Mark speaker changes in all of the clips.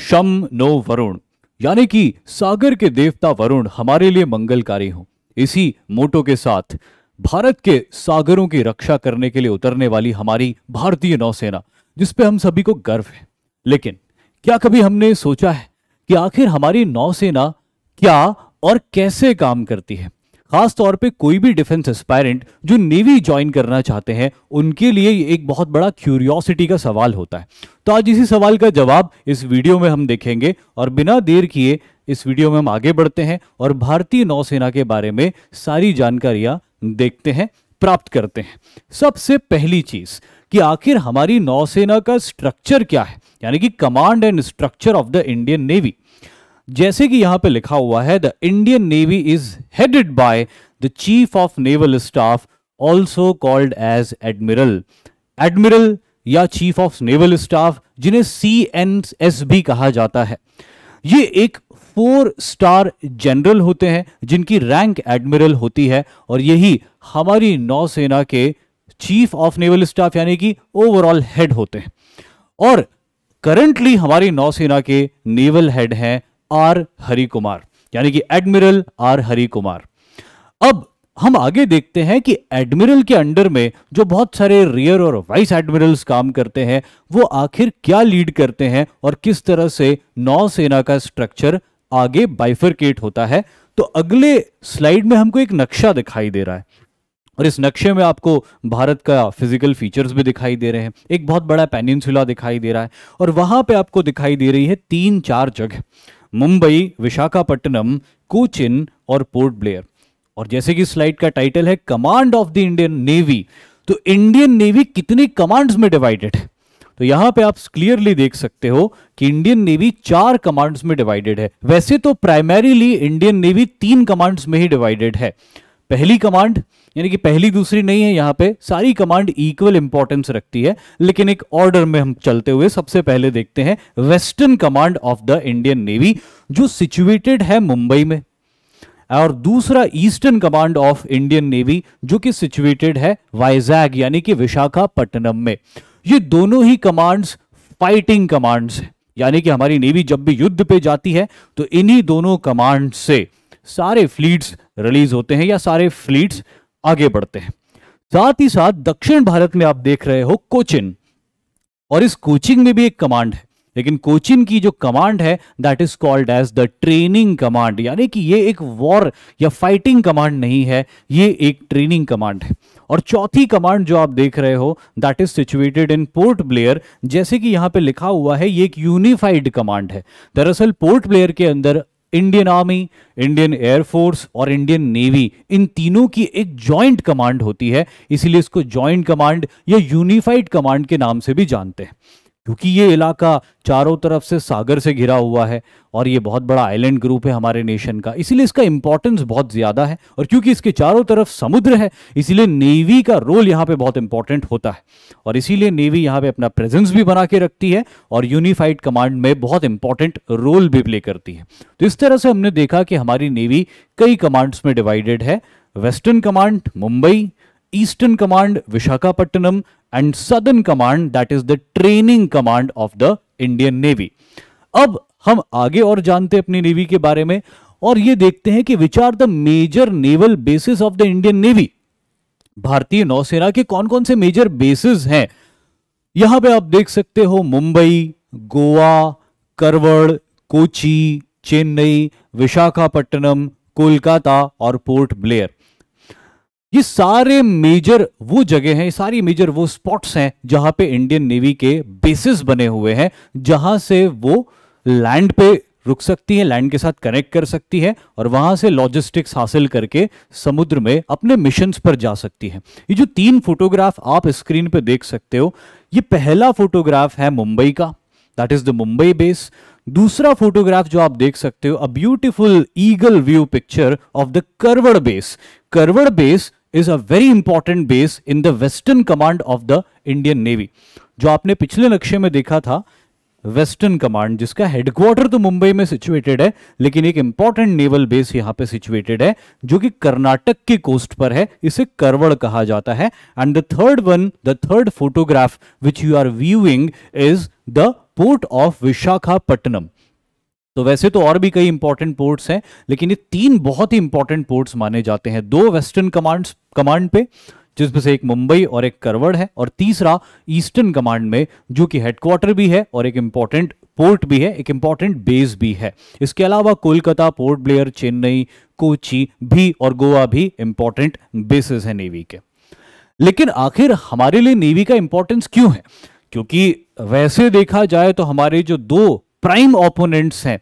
Speaker 1: शम नो वरुण यानी कि सागर के देवता वरुण हमारे लिए मंगलकारी हो इसी मोटो के साथ भारत के सागरों की रक्षा करने के लिए उतरने वाली हमारी भारतीय नौसेना जिसपे हम सभी को गर्व है लेकिन क्या कभी हमने सोचा है कि आखिर हमारी नौसेना क्या और कैसे काम करती है खास तौर पे कोई भी डिफेंस एस्पायरेंट जो नेवी ज्वाइन करना चाहते हैं उनके लिए एक बहुत बड़ा क्यूरियोसिटी का सवाल होता है तो आज इसी सवाल का जवाब इस वीडियो में हम देखेंगे और बिना देर किए इस वीडियो में हम आगे बढ़ते हैं और भारतीय नौसेना के बारे में सारी जानकारियां देखते हैं प्राप्त करते हैं सबसे पहली चीज कि आखिर हमारी नौसेना का स्ट्रक्चर क्या है यानी कि command and structure of the Indian navy जैसे कि यहां पे लिखा हुआ है the Indian navy is headed by the chief of naval staff also called as admiral admiral या चीफ ऑफ नेवल स्टाफ जिन्हें सी एन एस भी कहा जाता है ये एक फोर स्टार जनरल होते हैं जिनकी रैंक एडमिरल होती है और यही हमारी नौसेना के चीफ ऑफ नेवल स्टाफ यानी कि ओवरऑल हेड होते हैं और करंटली हमारी नौसेना के नेवल हेड हैं आर हरि कुमार यानी कि एडमिरल आर हरि कुमार अब हम आगे देखते हैं कि एडमिरल के अंडर में जो बहुत सारे रियर और वाइस एडमिरल्स काम करते हैं वो आखिर क्या लीड करते हैं और किस तरह से नौसेना का स्ट्रक्चर आगे बाइफरकेट होता है तो अगले स्लाइड में हमको एक नक्शा दिखाई दे रहा है और इस नक्शे में आपको भारत का फिजिकल फीचर्स भी दिखाई दे रहे हैं एक बहुत बड़ा पेनिनसुला दिखाई दे रहा है और वहां पे आपको दिखाई दे रही है तीन चार जगह मुंबई विशाखापट्टनम कोचिन और पोर्ट ब्लेयर और जैसे कि स्लाइड का टाइटल है command of the Indian navy तो इंडियन नेवी कितनी कमांड्स में डिवाइडेड है तो यहां पे आप क्लियरली देख सकते हो कि इंडियन नेवी चार कमांड्स में डिवाइडेड है वैसे तो प्राइमरीली इंडियन नेवी तीन कमांड्स में ही डिवाइडेड है पहली कमांड यानी कि पहली दूसरी नहीं है यहाँ पे सारी कमांड इक्वल इंपॉर्टेंस रखती है लेकिन एक ऑर्डर में हम चलते हुए सबसे पहले देखते हैं western command of the Indian navy जो सिचुएटेड है मुंबई में और दूसरा eastern command of Indian navy जो कि सिचुएटेड है वाइजैग यानी कि विशाखापट्टनम में ये दोनों ही कमांड्स फाइटिंग कमांड्स है यानी कि हमारी नेवी जब भी युद्ध पे जाती है तो इन्हीं दोनों कमांड से सारे फ्लीट्स रिलीज होते हैं या सारे फ्लीट्स आगे बढ़ते हैं साथ ही साथ दक्षिण भारत में आप देख रहे हो कोचिन और इस कोचिंग में भी एक कमांड है लेकिन कोचिन की जो कमांड है that is called as the training command यानी कि ये एक वॉर या फाइटिंग कमांड नहीं है ये एक ट्रेनिंग कमांड है और चौथी कमांड जो आप देख रहे हो that is situated in Port Blair जैसे कि यहां पे लिखा हुआ है ये एक यूनिफाइड कमांड है दरअसल पोर्ट ब्लेयर के अंदर इंडियन आर्मी इंडियन एयरफोर्स और इंडियन नेवी इन तीनों की एक जॉइंट कमांड होती है इसीलिए इसको जॉइंट कमांड या यूनिफाइड कमांड के नाम से भी जानते हैं क्योंकि ये इलाका चारों तरफ से सागर से घिरा हुआ है और ये बहुत बड़ा आइलैंड ग्रुप है हमारे नेशन का इसीलिए इसका इंपॉर्टेंस बहुत ज़्यादा है और क्योंकि इसके चारों तरफ समुद्र है इसीलिए नेवी का रोल यहाँ पे बहुत इंपॉर्टेंट होता है और इसीलिए नेवी यहाँ पे अपना प्रेजेंस भी बना के रखती है और यूनिफाइड कमांड में बहुत इंपॉर्टेंट रोल भी प्ले करती है तो इस तरह से हमने देखा कि हमारी नेवी कई कमांड्स में डिवाइडेड है western command Mumbai eastern command Visakhapatnam and southern command that is the training command of the Indian navy अब हम आगे और जानते हैं अपनी नेवी के बारे में और ये देखते हैं कि which are the major naval bases of the Indian navy भारतीय नौसेना के कौन कौन से मेजर बेसिस हैं यहां पे आप देख सकते हो मुंबई गोवा करवड़ कोची चेन्नई विशाखापट्टनम कोलकाता और पोर्ट ब्लेयर ये सारे मेजर वो जगह हैं ये सारी मेजर वो स्पॉट्स हैं जहां पे इंडियन नेवी के बेसिस बने हुए हैं जहां से वो लैंड पे रुक सकती है लैंड के साथ कनेक्ट कर सकती है और वहां से लॉजिस्टिक्स हासिल करके समुद्र में अपने मिशन पर जा सकती है ये जो तीन फोटोग्राफ आप स्क्रीन पे देख सकते हो ये पहला फोटोग्राफ है मुंबई का that is the Mumbai base दूसरा फोटोग्राफ जो आप देख सकते हो a beautiful eagle view picture of the Karwar base Karwar base is a very important base in the western command of the Indian navy जो आपने पिछले नक्शे में देखा था वेस्टर्न कमांड जिसका हेडक्वार्टर तो मुंबई में सिचुएटेड है लेकिन एक इंपॉर्टेंट नेवल बेस यहां पे सिचुएटेड है जो कि कर्नाटक के कोस्ट पर है इसे करवड़ कहा जाता है and the third one the third photograph which you are viewing is the port of Visakhapatnam तो वैसे तो और भी कई इंपॉर्टेंट पोर्ट्स हैं लेकिन ये तीन बहुत ही इंपॉर्टेंट पोर्ट्स माने जाते हैं दो वेस्टर्न कमांड्स कमांड पे जिसमें से एक मुंबई और एक करवड़ है और तीसरा ईस्टर्न कमांड में जो कि हेडक्वार्टर भी है और एक इंपॉर्टेंट पोर्ट भी है एक इंपॉर्टेंट बेस भी है इसके अलावा कोलकाता पोर्ट ब्लेयर चेन्नई कोची भी और गोवा भी इंपॉर्टेंट बेसिस है नेवी के लेकिन आखिर हमारे लिए नेवी का इंपॉर्टेंस क्यों है क्योंकि वैसे देखा जाए तो हमारे जो दो प्राइम ओपोनेंट्स हैं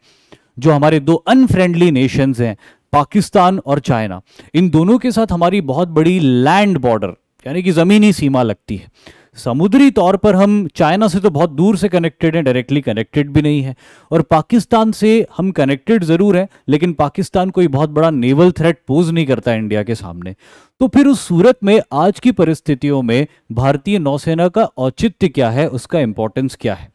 Speaker 1: जो हमारे दो अनफ्रेंडली नेशंस हैं पाकिस्तान और चाइना इन दोनों के साथ हमारी बहुत बड़ी लैंड बॉर्डर यानी कि ज़मीनी सीमा लगती है समुद्री तौर पर हम चाइना से तो बहुत दूर से कनेक्टेड हैं डायरेक्टली कनेक्टेड भी नहीं है और पाकिस्तान से हम कनेक्टेड ज़रूर हैं लेकिन पाकिस्तान कोई बहुत बड़ा नेवल थ्रेट पोज नहीं करता इंडिया के सामने तो फिर उस सूरत में आज की परिस्थितियों में भारतीय नौसेना का औचित्य क्या है उसका इंपॉर्टेंस क्या है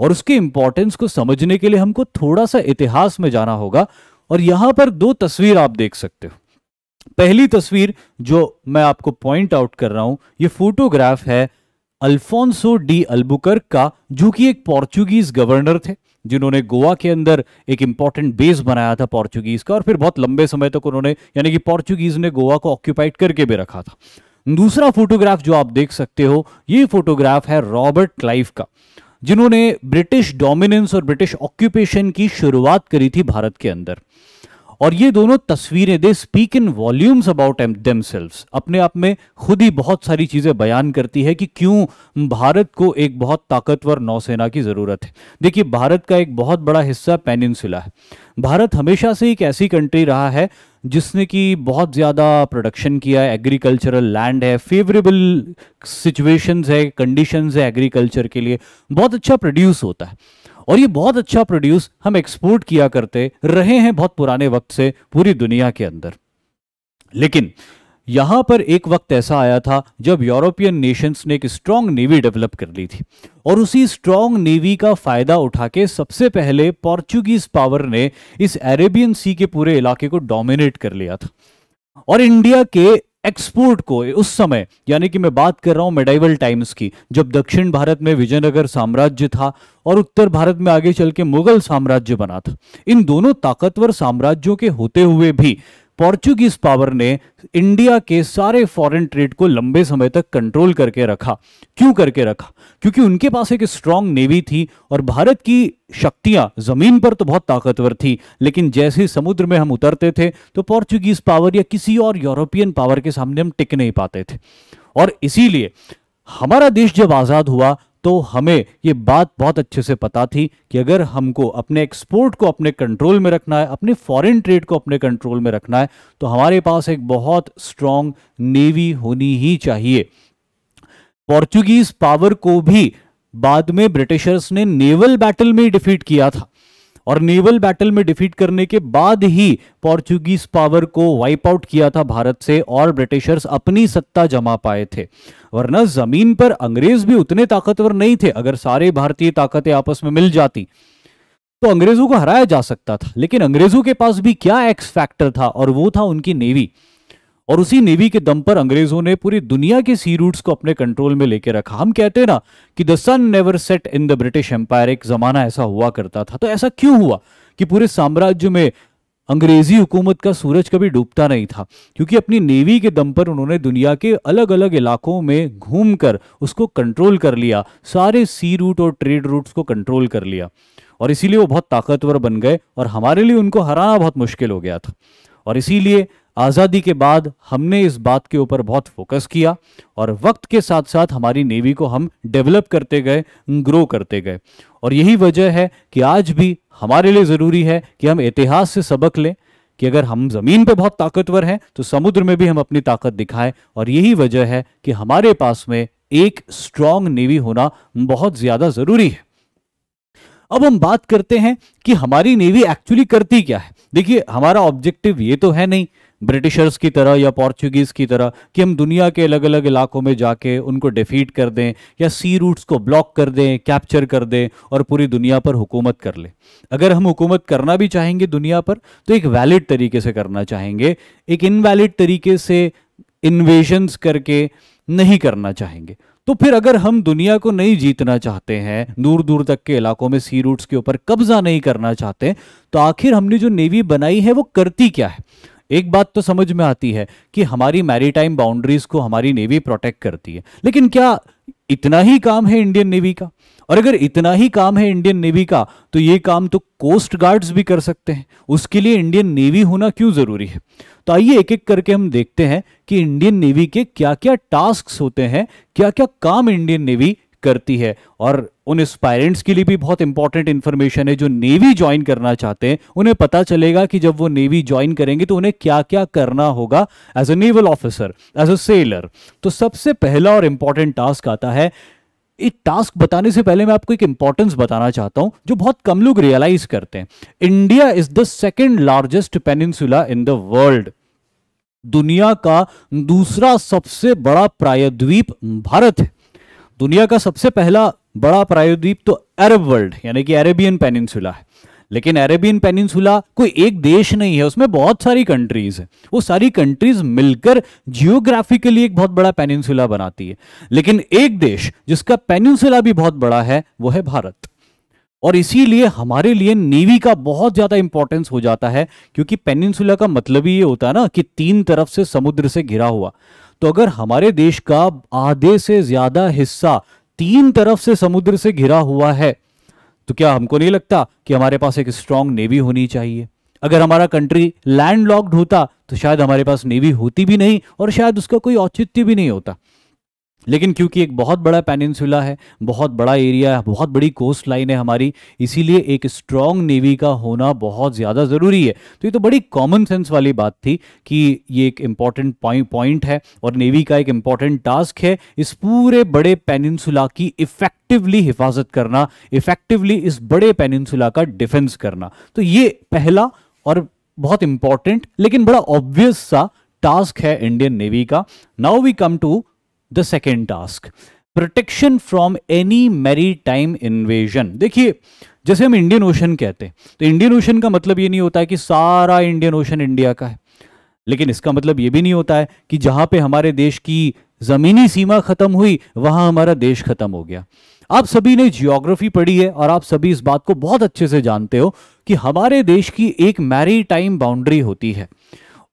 Speaker 1: और उसके इंपॉर्टेंस को समझने के लिए हमको थोड़ा सा इतिहास में जाना होगा और यहां पर दो तस्वीर आप देख सकते हो पहली तस्वीर जो मैं आपको पॉइंट आउट कर रहा हूं ये फोटोग्राफ है अल्फोंसो डी अल्बुकर्क का जो कि एक पोर्चुगीज गवर्नर थे जिन्होंने गोवा के अंदर एक इंपॉर्टेंट बेस बनाया था पोर्चुगीज का और फिर बहुत लंबे समय तक उन्होंने यानी कि पोर्चुगीज ने गोवा को ऑक्यूपाइड करके भी रखा था दूसरा फोटोग्राफ जो आप देख सकते हो ये फोटोग्राफ है रॉबर्ट क्लाइव का जिन्होंने ब्रिटिश डोमिनेंस और ब्रिटिश ऑक्यूपेशन की शुरुआत करी थी भारत के अंदर और ये दोनों तस्वीरें they speak in volumes about them अपने आप में खुद ही बहुत सारी चीज़ें बयान करती है कि क्यों भारत को एक बहुत ताकतवर नौसेना की ज़रूरत है देखिए भारत का एक बहुत बड़ा हिस्सा पेनिनसुला है भारत हमेशा से एक ऐसी कंट्री रहा है जिसने कि बहुत ज़्यादा प्रोडक्शन किया है एग्रीकल्चरल लैंड है फेवरेबल सिचुएशंस है कंडीशंस है एग्रीकल्चर के लिए बहुत अच्छा प्रोड्यूस होता है और ये बहुत अच्छा प्रोड्यूस हम एक्सपोर्ट किया करते रहे हैं बहुत पुराने वक्त से पूरी दुनिया के अंदर लेकिन यहां पर एक वक्त ऐसा आया था जब यूरोपियन नेशंस ने एक स्ट्रांग नेवी डेवलप कर ली थी और उसी स्ट्रांग नेवी का फायदा उठा के सबसे पहले पोर्चुगीज पावर ने इस अरेबियन सी के पूरे इलाके को डोमिनेट कर लिया था और इंडिया के एक्सपोर्ट को उस समय यानी कि मैं बात कर रहा हूं मेडाइवल टाइम्स की जब दक्षिण भारत में विजयनगर साम्राज्य था और उत्तर भारत में आगे चल के मुगल साम्राज्य बना था इन दोनों ताकतवर साम्राज्यों के होते हुए भी पोर्चुगीज पावर ने इंडिया के सारे फॉरेन ट्रेड को लंबे समय तक कंट्रोल करके रखा क्यों करके रखा क्योंकि उनके पास एक स्ट्रांग नेवी थी और भारत की शक्तियां जमीन पर तो बहुत ताकतवर थी लेकिन जैसे समुद्र में हम उतरते थे तो पोर्चुगीज पावर या किसी और यूरोपियन पावर के सामने हम टिक नहीं पाते थे और इसीलिए हमारा देश जब आज़ाद हुआ तो हमें ये बात बहुत अच्छे से पता थी कि अगर हमको अपने एक्सपोर्ट को अपने कंट्रोल में रखना है अपने फॉरेन ट्रेड को अपने कंट्रोल में रखना है तो हमारे पास एक बहुत स्ट्रांग नेवी होनी ही चाहिए पोर्चुगीज पावर को भी बाद में ब्रिटिशर्स ने नेवल बैटल में डिफीट किया था और नेवल बैटल में डिफीट करने के बाद ही पोर्चुगीज पावर को वाइप आउट किया था भारत से और ब्रिटिशर्स अपनी सत्ता जमा पाए थे वरना जमीन पर अंग्रेज भी उतने ताकतवर नहीं थे अगर सारे भारतीय ताकतें आपस में मिल जाती तो अंग्रेजों को हराया जा सकता था लेकिन अंग्रेजों के पास भी क्या एक्स फैक्टर था और वो था उनकी नेवी और उसी नेवी के दम पर अंग्रेजों ने पूरी दुनिया के सी रूट्स को अपने कंट्रोल में लेके रखा हम कहते हैं ना कि the sun never set in the British empire एक जमाना ऐसा हुआ करता था तो ऐसा क्यों हुआ कि पूरे साम्राज्य में अंग्रेजी हुकूमत का सूरज कभी डूबता नहीं था क्योंकि अपनी नेवी के दम पर उन्होंने दुनिया के अलग अलग इलाकों में घूमकर उसको कंट्रोल कर लिया सारे सी रूट और ट्रेड रूट्स को कंट्रोल कर लिया और इसीलिए वो बहुत ताकतवर बन गए और हमारे लिए उनको हराना बहुत मुश्किल हो गया था और इसीलिए आज़ादी के बाद हमने इस बात के ऊपर बहुत फोकस किया और वक्त के साथ साथ हमारी नेवी को हम डेवलप करते गए ग्रो करते गए और यही वजह है कि आज भी हमारे लिए ज़रूरी है कि हम इतिहास से सबक लें कि अगर हम ज़मीन पर बहुत ताकतवर हैं तो समुद्र में भी हम अपनी ताकत दिखाएं और यही वजह है कि हमारे पास में एक स्ट्रांग नेवी होना बहुत ज़्यादा ज़रूरी है अब हम बात करते हैं कि हमारी नेवी एक्चुअली करती क्या है देखिए हमारा ऑब्जेक्टिव ये तो है नहीं ब्रिटिशर्स की तरह या पॉर्चुगीज की तरह कि हम दुनिया के अलग अलग इलाकों में जाके उनको डिफीट कर दें या सी रूट्स को ब्लॉक कर दें कैप्चर कर दें और पूरी दुनिया पर हुकूमत कर लें अगर हम हुकूमत करना भी चाहेंगे दुनिया पर तो एक वैलिड तरीके से करना चाहेंगे एक इनवैलिड तरीके से इन्वेजन्स करके नहीं करना चाहेंगे तो फिर अगर हम दुनिया को नहीं जीतना चाहते हैं दूर दूर तक के इलाकों में सी रूट्स के ऊपर कब्जा नहीं करना चाहते तो आखिर हमने जो नेवी बनाई है वो करती क्या है एक बात तो समझ में आती है कि हमारी मैरीटाइम बाउंड्रीज को हमारी नेवी प्रोटेक्ट करती है लेकिन क्या इतना ही काम है इंडियन नेवी का और अगर इतना ही काम है इंडियन नेवी का तो ये काम तो कोस्ट गार्ड्स भी कर सकते हैं उसके लिए इंडियन नेवी होना क्यों ज़रूरी है तो आइए एक एक करके हम देखते हैं कि इंडियन नेवी के क्या क्या टास्क होते हैं क्या क्या काम इंडियन नेवी करती है और उन एस्पायरेंट्स के लिए भी बहुत इंपॉर्टेंट इन्फॉर्मेशन है जो नेवी ज्वाइन करना चाहते हैं उन्हें पता चलेगा कि जब वो नेवी ज्वाइन करेंगे तो उन्हें क्या क्या करना होगा as a naval officer as a sailor तो सबसे पहला और इंपॉर्टेंट टास्क आता है एक टास्क बताने से पहले मैं आपको एक इंपॉर्टेंस बताना चाहता हूं जो बहुत कम लोग रियलाइज करते हैं India is the second largest peninsula in the world दुनिया का दूसरा सबसे बड़ा प्रायद्वीप भारत है दुनिया का सबसे पहला बड़ा प्रायद्वीप तो अरब वर्ल्ड यानी कि अरेबियन पेनिनसुला है लेकिन अरेबियन पेनिनसुला कोई एक देश नहीं है उसमें बहुत सारी कंट्रीज है वो सारी कंट्रीज मिलकर जियोग्राफिकली एक बहुत बड़ा पेनिनसुला बनाती है लेकिन एक देश जिसका पेनिनसुला भी बहुत बड़ा है वो है भारत और इसीलिए हमारे लिए नेवी का बहुत ज़्यादा इंपॉर्टेंस हो जाता है क्योंकि पेनिनसुला का मतलब ही ये होता है ना कि तीन तरफ से समुद्र से घिरा हुआ तो अगर हमारे देश का आधे से ज्यादा हिस्सा तीन तरफ से समुद्र से घिरा हुआ है तो क्या हमको नहीं लगता कि हमारे पास एक स्ट्रांग नेवी होनी चाहिए अगर हमारा कंट्री लैंड लॉक्ड होता तो शायद हमारे पास नेवी होती भी नहीं और शायद उसका कोई औचित्य भी नहीं होता लेकिन क्योंकि एक बहुत बड़ा पेनिनसुला है बहुत बड़ा एरिया है बहुत बड़ी कोस्ट लाइन है हमारी इसीलिए एक स्ट्रॉन्ग नेवी का होना बहुत ज़्यादा ज़रूरी है तो ये तो बड़ी कॉमन सेंस वाली बात थी कि ये एक इम्पॉर्टेंट पॉइंट है और नेवी का एक इम्पॉर्टेंट टास्क है इस पूरे बड़े पेनिनसुला की इफेक्टिवली हिफाजत करना इफेक्टिवली इस बड़े पेनिनसुला का डिफेंस करना तो ये पहला और बहुत इंपॉर्टेंट लेकिन बड़ा ऑब्वियस सा टास्क है इंडियन नेवी का now we come to the second task protection from any maritime invasion देखिए जैसे हम इंडियन ओशन कहते हैं तो इंडियन ओशन का मतलब ये नहीं होता है कि सारा इंडियन ओशन इंडिया का है लेकिन इसका मतलब ये भी नहीं होता है कि जहां पे हमारे देश की ज़मीनी सीमा ख़त्म हुई वहां हमारा देश ख़त्म हो गया आप सभी ने जियोग्राफी पढ़ी है और आप सभी इस बात को बहुत अच्छे से जानते हो कि हमारे देश की एक मैरी टाइम बाउंड्री होती है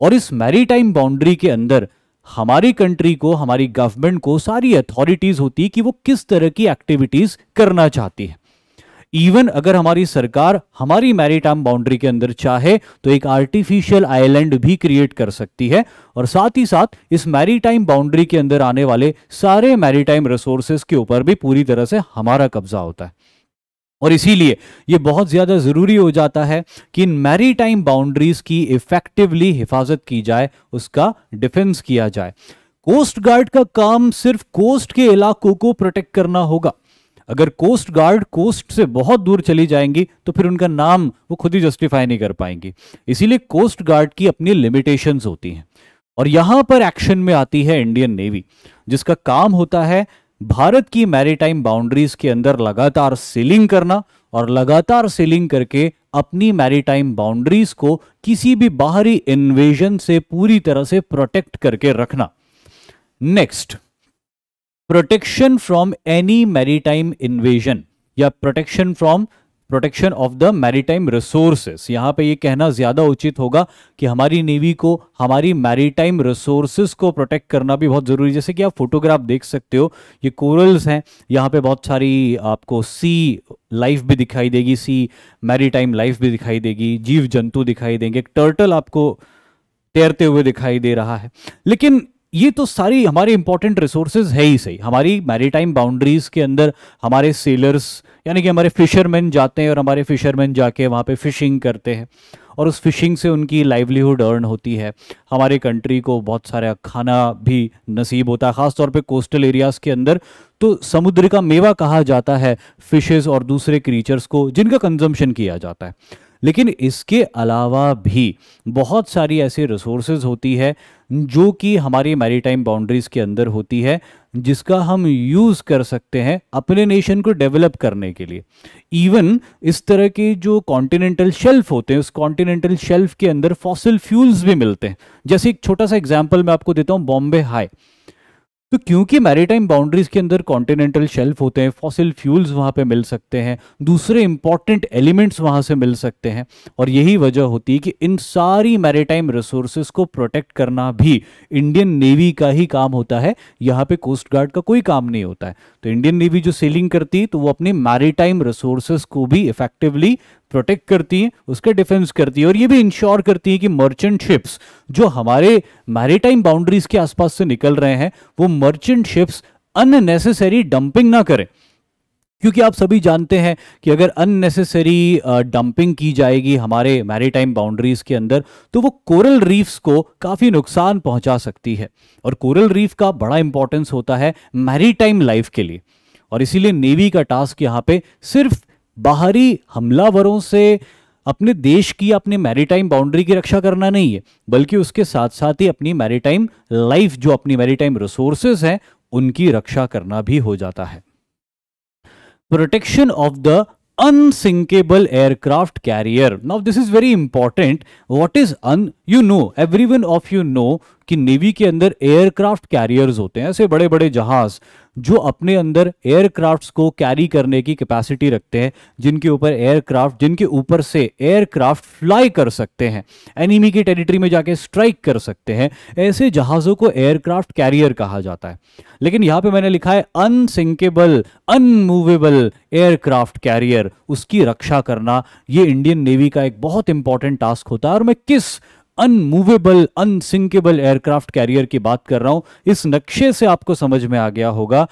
Speaker 1: और इस मैरी टाइम बाउंड्री के अंदर हमारी कंट्री को हमारी गवर्नमेंट को सारी अथॉरिटीज होती है कि वो किस तरह की एक्टिविटीज करना चाहती है इवन अगर हमारी सरकार हमारी मैरीटाइम बाउंड्री के अंदर चाहे तो एक आर्टिफिशियल आइलैंड भी क्रिएट कर सकती है और साथ ही साथ इस मैरीटाइम बाउंड्री के अंदर आने वाले सारे मैरीटाइम रिसोर्सेज के ऊपर भी पूरी तरह से हमारा कब्जा होता है और इसीलिए ये बहुत ज़्यादा ज़रूरी हो जाता है कि इन मैरी टाइम बाउंड्रीज़ की इफ़ेक्टिवली हिफाजत की जाए उसका डिफेंस किया जाए कोस्ट गार्ड का काम सिर्फ कोस्ट के इलाकों को प्रोटेक्ट करना होगा अगर कोस्ट गार्ड कोस्ट से बहुत दूर चली जाएंगी तो फिर उनका नाम वो खुद ही जस्टिफाई नहीं कर पाएंगी इसीलिए कोस्ट गार्ड की अपनी लिमिटेशंस होती हैं और यहां पर एक्शन में आती है इंडियन नेवी जिसका काम होता है भारत की मैरीटाइम बाउंड्रीज के अंदर लगातार सीलिंग करना और लगातार सीलिंग करके अपनी मैरीटाइम बाउंड्रीज को किसी भी बाहरी इन्वेजन से पूरी तरह से प्रोटेक्ट करके रखना next protection from any maritime invasion या protection from protection of the maritime resources यहाँ पे ये कहना ज़्यादा उचित होगा कि हमारी नेवी को हमारी मैरीटाइम रिसोर्सेस को प्रोटेक्ट करना भी बहुत ज़रूरी जैसे कि आप फोटोग्राफ देख सकते हो ये कोरल्स हैं यहाँ पे बहुत सारी आपको सी लाइफ भी दिखाई देगी सी मैरीटाइम लाइफ भी दिखाई देगी जीव जंतु दिखाई देंगे एक टर्टल आपको तैरते हुए दिखाई दे रहा है लेकिन ये तो सारी हमारे इंपॉर्टेंट रिसोर्सेज है ही सही हमारी मैरीटाइम बाउंड्रीज के अंदर हमारे सेलर्स यानी कि हमारे फिशरमैन जाते हैं और हमारे फिशरमैन जाके वहाँ पे फ़िशिंग करते हैं और उस फिशिंग से उनकी लाइवलीहुड अर्न होती है हमारे कंट्री को बहुत सारा खाना भी नसीब होता है ख़ासतौर पे कोस्टल एरियाज़ के अंदर तो समुद्र का मेवा कहा जाता है फिशेज़ और दूसरे क्रीचर्स को जिनका कंजम्पशन किया जाता है लेकिन इसके अलावा भी बहुत सारी ऐसे रिसोर्सेज होती है जो कि हमारी मैरीटाइम बाउंड्रीज़ के अंदर होती है जिसका हम यूज़ कर सकते हैं अपने नेशन को डेवलप करने के लिए इवन इस तरह के जो कॉन्टिनेंटल शेल्फ होते हैं उस कॉन्टिनेंटल शेल्फ के अंदर फॉसिल फ्यूल्स भी मिलते हैं जैसे एक छोटा सा एग्जाम्पल मैं आपको देता हूँ बॉम्बे हाई तो क्योंकि मैरीटाइम बाउंड्रीज के अंदर कॉन्टिनेंटल शेल्फ होते हैं फॉसिल फ्यूल्स वहाँ पे मिल सकते हैं दूसरे इंपॉर्टेंट एलिमेंट्स वहाँ से मिल सकते हैं और यही वजह होती है कि इन सारी मैरीटाइम रिसोर्सेज को प्रोटेक्ट करना भी इंडियन नेवी का ही काम होता है यहाँ पे कोस्ट गार्ड का कोई काम नहीं होता है तो इंडियन नेवी जो सेलिंग करती तो वो अपने मैरीटाइम रिसोर्सेज को भी इफेक्टिवली प्रोटेक्ट करती है उसका डिफेंस करती है और ये भी इंश्योर करती है कि मर्चेंट शिप्स जो हमारे मैरीटाइम बाउंड्रीज के आसपास से निकल रहे हैं वो मर्चेंट शिप्स अननेसेसरी डंपिंग ना करें क्योंकि आप सभी जानते हैं कि अगर अननेसेसरी डंपिंग की जाएगी हमारे मैरीटाइम बाउंड्रीज के अंदर तो वो कोरल रीफ्स को काफ़ी नुकसान पहुंचा सकती है और कोरल रीफ का बड़ा इंपॉर्टेंस होता है मैरीटाइम लाइफ के लिए और इसीलिए नेवी का टास्क यहां पे सिर्फ बाहरी हमलावरों से अपने देश की अपने मैरीटाइम बाउंड्री की रक्षा करना नहीं है बल्कि उसके साथ साथ ही अपनी मैरीटाइम लाइफ जो अपनी मैरीटाइम रिसोर्सेज हैं उनकी रक्षा करना भी हो जाता है protection of the unsinkable aircraft carrier now this is very important what is an you know every one of you know कि नेवी के अंदर एयरक्राफ्ट कैरियर्स होते हैं ऐसे बड़े बड़े जहाज जो अपने अंदर एयरक्राफ्ट्स को कैरी करने की कैपेसिटी रखते हैं जिनके ऊपर एयरक्राफ्ट जिनके ऊपर से एयरक्राफ्ट फ्लाई कर सकते हैं एनिमी की टेरिटरी में जाके स्ट्राइक कर सकते हैं ऐसे जहाज़ों को एयरक्राफ्ट कैरियर कहा जाता है लेकिन यहां पे मैंने लिखा है अनसिंकेबल अनमूवेबल एयरक्राफ्ट कैरियर उसकी रक्षा करना ये इंडियन नेवी का एक बहुत इंपॉर्टेंट टास्क होता है और मैं किस अनमूवेबल अनसिंकेबल एयरक्राफ्ट कैरियर की बात कर रहा हूं इस नक्शे से आपको समझ में आ गया होगा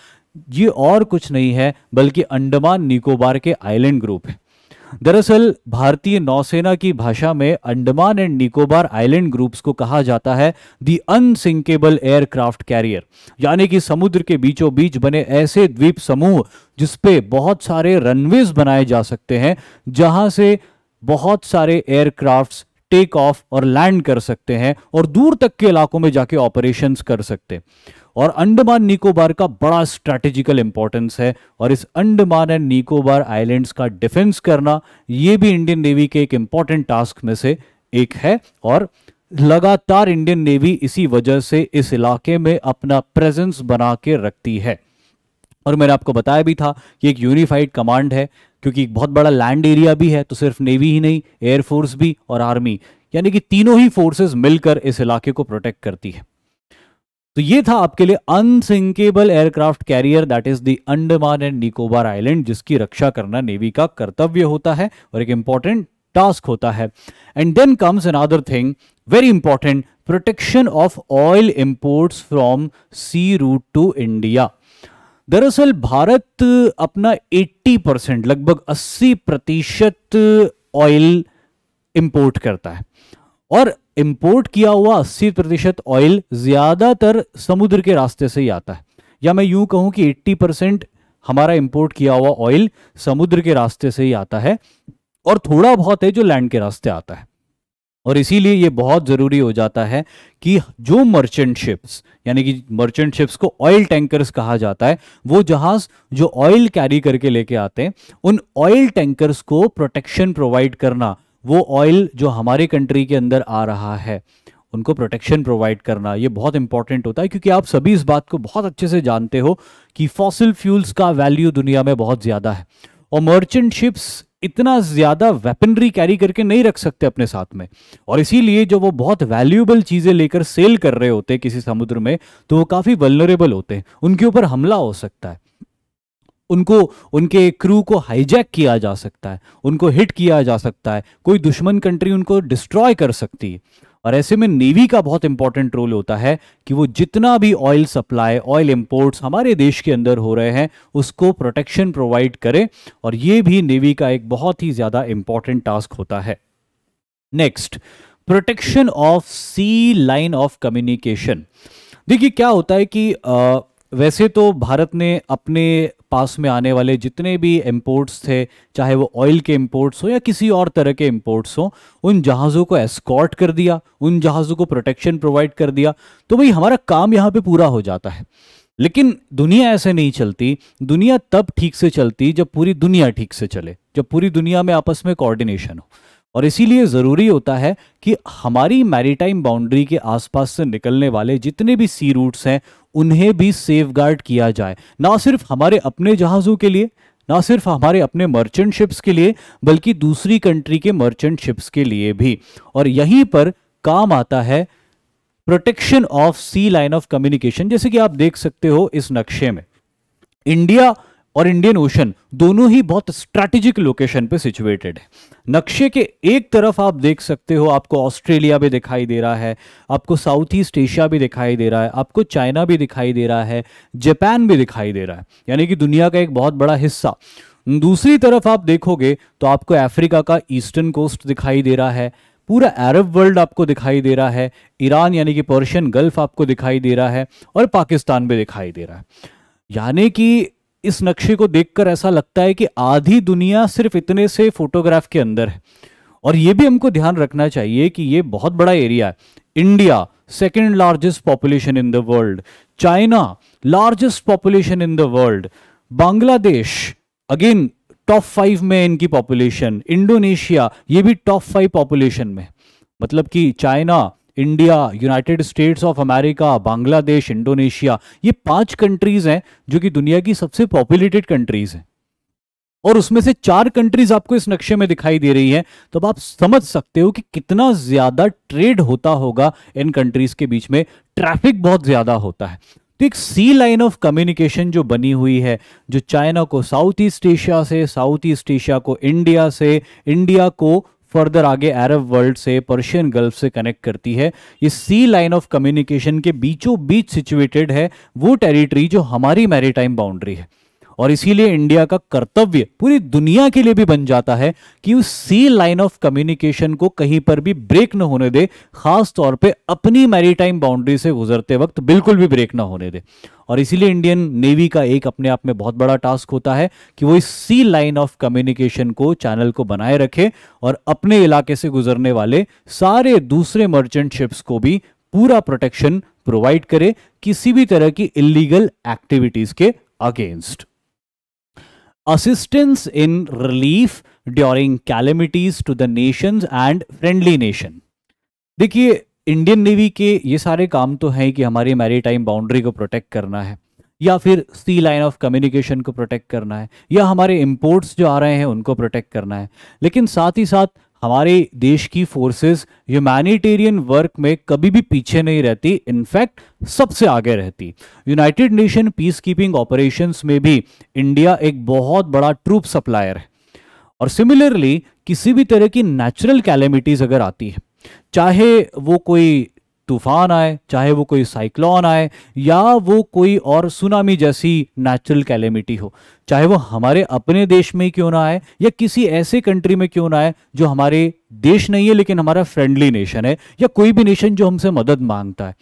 Speaker 1: ये और कुछ नहीं है बल्कि अंडमान निकोबार के आइलैंड ग्रुप है दरअसल भारतीय नौसेना की भाषा में Andaman and Nicobar island groups को कहा जाता है दी अनसिंकेबल एयरक्राफ्ट कैरियर यानी कि समुद्र के बीचों बीच बने ऐसे द्वीप समूह जिसपे बहुत सारे रनवेज बनाए जा सकते हैं जहां से बहुत सारे एयरक्राफ्ट्स टेक ऑफ और लैंड कर सकते हैं और दूर तक के इलाकों में जाके ऑपरेशंस कर सकते हैं और अंडमान निकोबार का बड़ा स्ट्रेटेजिकल इंपॉर्टेंस है और इस अंडमान एंड निकोबार आइलैंड्स का डिफेंस करना ये भी इंडियन नेवी के एक इंपॉर्टेंट टास्क में से एक है और लगातार इंडियन नेवी इसी वजह से इस इलाके में अपना प्रेजेंस बना के रखती है और मैंने आपको बताया भी था कि एक यूनिफाइड कमांड है क्योंकि एक बहुत बड़ा लैंड एरिया भी है तो सिर्फ नेवी ही नहीं एयरफोर्स भी और आर्मी यानी कि तीनों ही फोर्सेस मिलकर इस इलाके को प्रोटेक्ट करती है तो ये था आपके लिए unsinkable aircraft carrier that is the Andaman and Nicobar island जिसकी रक्षा करना नेवी का कर्तव्य होता है और एक इंपॉर्टेंट टास्क होता है and then comes another thing very important protection of oil imports from sea route to India दरअसल भारत अपना 80 परसेंट लगभग 80 प्रतिशत ऑयल इंपोर्ट करता है और इंपोर्ट किया हुआ 80 प्रतिशत ऑयल ज़्यादातर समुद्र के रास्ते से ही आता है या मैं यूं कहूं कि 80 परसेंट हमारा इंपोर्ट किया हुआ ऑयल समुद्र के रास्ते से ही आता है और थोड़ा बहुत है जो लैंड के रास्ते आता है और इसीलिए ये बहुत ज़रूरी हो जाता है कि जो मर्चेंट शिप्स यानी कि मर्चेंट शिप्स को ऑयल टैंकर्स कहा जाता है वो जहाज़ जो ऑयल कैरी करके लेके आते हैं उन ऑयल टैंकर्स को प्रोटेक्शन प्रोवाइड करना वो ऑयल जो हमारे कंट्री के अंदर आ रहा है उनको प्रोटेक्शन प्रोवाइड करना ये बहुत इंपॉर्टेंट होता है क्योंकि आप सभी इस बात को बहुत अच्छे से जानते हो कि फॉसिल फ्यूल्स का वैल्यू दुनिया में बहुत ज़्यादा है और मर्चेंट शिप्स इतना ज़्यादा वेपनरी कैरी करके नहीं रख सकते अपने साथ में और इसीलिए जो वो बहुत वैल्यूएबल चीज़ें लेकर सेल कर रहे होते हैं किसी समुद्र में तो वो काफ़ी वल्नरेबल होते हैं उनके ऊपर हमला हो सकता है उनको उनके क्रू को हाईजैक किया जा सकता है उनको हिट किया जा सकता है कोई दुश्मन कंट्री उनको डिस्ट्रॉय कर सकती है और ऐसे में नेवी का बहुत इंपॉर्टेंट रोल होता है कि वो जितना भी ऑयल सप्लाई ऑयल इंपोर्ट्स हमारे देश के अंदर हो रहे हैं उसको प्रोटेक्शन प्रोवाइड करे और ये भी नेवी का एक बहुत ही ज़्यादा इंपॉर्टेंट टास्क होता है next protection of sea line of communication देखिए क्या होता है कि आ, वैसे तो भारत ने अपने पास में आने वाले जितने भी इम्पोर्ट्स थे चाहे वो ऑयल के इम्पोर्ट्स हो या किसी और तरह के इम्पोर्ट्स हो उन जहाज़ों को एस्कॉर्ट कर दिया उन जहाज़ों को प्रोटेक्शन प्रोवाइड कर दिया तो भाई हमारा काम यहाँ पर पूरा हो जाता है लेकिन दुनिया ऐसे नहीं चलती दुनिया तब ठीक से चलती जब पूरी दुनिया ठीक से चले जब पूरी दुनिया में आपस में कोऑर्डिनेशन हो और इसीलिए ज़रूरी होता है कि हमारी मैरीटाइम बाउंड्री के आसपास से निकलने वाले जितने भी सी रूट्स हैं उन्हें भी सेफ किया जाए ना सिर्फ हमारे अपने जहाज़ों के लिए ना सिर्फ हमारे अपने मर्चेंट शिप्स के लिए बल्कि दूसरी कंट्री के मर्चेंट शिप्स के लिए भी और यहीं पर काम आता है protection of sea line of communication जैसे कि आप देख सकते हो इस नक्शे में इंडिया और इंडियन ओशन दोनों ही बहुत स्ट्रैटेजिक लोकेशन पे सिचुएटेड है नक्शे के एक तरफ आप देख सकते हो आपको ऑस्ट्रेलिया भी दिखाई दे रहा है आपको साउथ ईस्ट एशिया भी दिखाई दे रहा है आपको चाइना भी दिखाई दे रहा है जापान भी दिखाई दे रहा है यानी कि दुनिया का एक बहुत बड़ा हिस्सा दूसरी तरफ आप देखोगे तो आपको अफ्रीका का ईस्टर्न कोस्ट दिखाई दे रहा है पूरा अरब वर्ल्ड आपको दिखाई दे रहा है ईरान यानी कि पर्शियन गल्फ आपको दिखाई दे रहा है और पाकिस्तान भी दिखाई दे रहा है यानी कि इस नक्शे को देखकर ऐसा लगता है कि आधी दुनिया सिर्फ इतने से फोटोग्राफ के अंदर है और ये भी हमको ध्यान रखना चाहिए कि ये बहुत बड़ा एरिया है India second largest population in the world China largest population in the world Bangladesh again top five में इनकी पॉपुलेशन इंडोनेशिया ये भी टॉप फाइव पॉपुलेशन में मतलब कि China India United States of America Bangladesh Indonesia ये पांच कंट्रीज हैं जो कि दुनिया की सबसे पॉपुलेटेड कंट्रीज हैं और उसमें से चार कंट्रीज आपको इस नक्शे में दिखाई दे रही हैं तो आप समझ सकते हो कि कितना ज्यादा ट्रेड होता होगा इन कंट्रीज के बीच में ट्रैफिक बहुत ज्यादा होता है तो एक सी लाइन ऑफ कम्युनिकेशन जो बनी हुई है जो चाइना को साउथ ईस्ट एशिया से साउथ ईस्ट एशिया को इंडिया से इंडिया को फर्दर आगे अरब वर्ल्ड से पर्शियन गल्फ से कनेक्ट करती है ये सी लाइन ऑफ कम्युनिकेशन के बीचों बीच सिचुएटेड है वो टेरिटरी जो हमारी मैरीटाइम बाउंड्री है और इसीलिए इंडिया का कर्तव्य पूरी दुनिया के लिए भी बन जाता है कि उस सी लाइन ऑफ कम्युनिकेशन को कहीं पर भी ब्रेक न होने दे खास तौर पे अपनी मैरीटाइम बाउंड्री से गुजरते वक्त बिल्कुल भी ब्रेक ना होने दे और इसीलिए इंडियन नेवी का एक अपने आप में बहुत बड़ा टास्क होता है कि वो इस सी लाइन ऑफ कम्युनिकेशन को चैनल को बनाए रखे और अपने इलाके से गुजरने वाले सारे दूसरे मर्चेंट शिप्स को भी पूरा प्रोटेक्शन प्रोवाइड करे किसी भी तरह की इलीगल एक्टिविटीज के against assistance in relief during calamities to the nations and friendly nation देखिए इंडियन नेवी के ये सारे काम तो हैं कि हमारी मैरीटाइम बाउंड्री को प्रोटेक्ट करना है या फिर सी लाइन ऑफ कम्युनिकेशन को प्रोटेक्ट करना है या हमारे इंपोर्ट्स जो आ रहे हैं उनको प्रोटेक्ट करना है लेकिन साथ ही साथ हमारे देश की फोर्सेस ह्यूमैनिटेरियन वर्क में कभी भी पीछे नहीं रहती इनफैक्ट सबसे आगे रहती United Nation peace keeping operation में भी इंडिया एक बहुत बड़ा ट्रूप सप्लायर है और सिमिलरली किसी भी तरह की नेचुरल कैलेमिटीज अगर आती है चाहे वो कोई तूफान आए चाहे वो कोई साइक्लॉन आए या वो कोई और सुनामी जैसी नेचुरल कैलेमिटी हो चाहे वो हमारे अपने देश में क्यों ना आए या किसी ऐसे कंट्री में क्यों ना आए जो हमारे देश नहीं है लेकिन हमारा फ्रेंडली नेशन है या कोई भी नेशन जो हमसे मदद मांगता है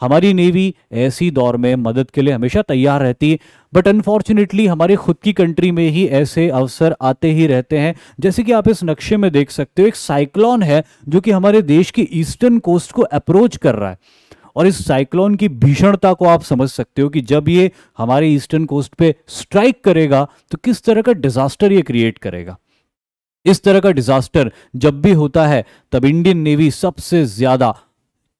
Speaker 1: हमारी नेवी ऐसी दौर में मदद के लिए हमेशा तैयार रहती है बट अनफॉर्चुनेटली हमारे खुद की कंट्री में ही ऐसे अवसर आते ही रहते हैं जैसे कि आप इस नक्शे में देख सकते हो एक साइक्लॉन है जो कि हमारे देश के ईस्टर्न कोस्ट को अप्रोच कर रहा है और इस साइक्लोन की भीषणता को आप समझ सकते हो कि जब ये हमारे ईस्टर्न कोस्ट पे स्ट्राइक करेगा तो किस तरह का डिजास्टर ये क्रिएट करेगा इस तरह का डिजास्टर जब भी होता है तब इंडियन नेवी सबसे ज्यादा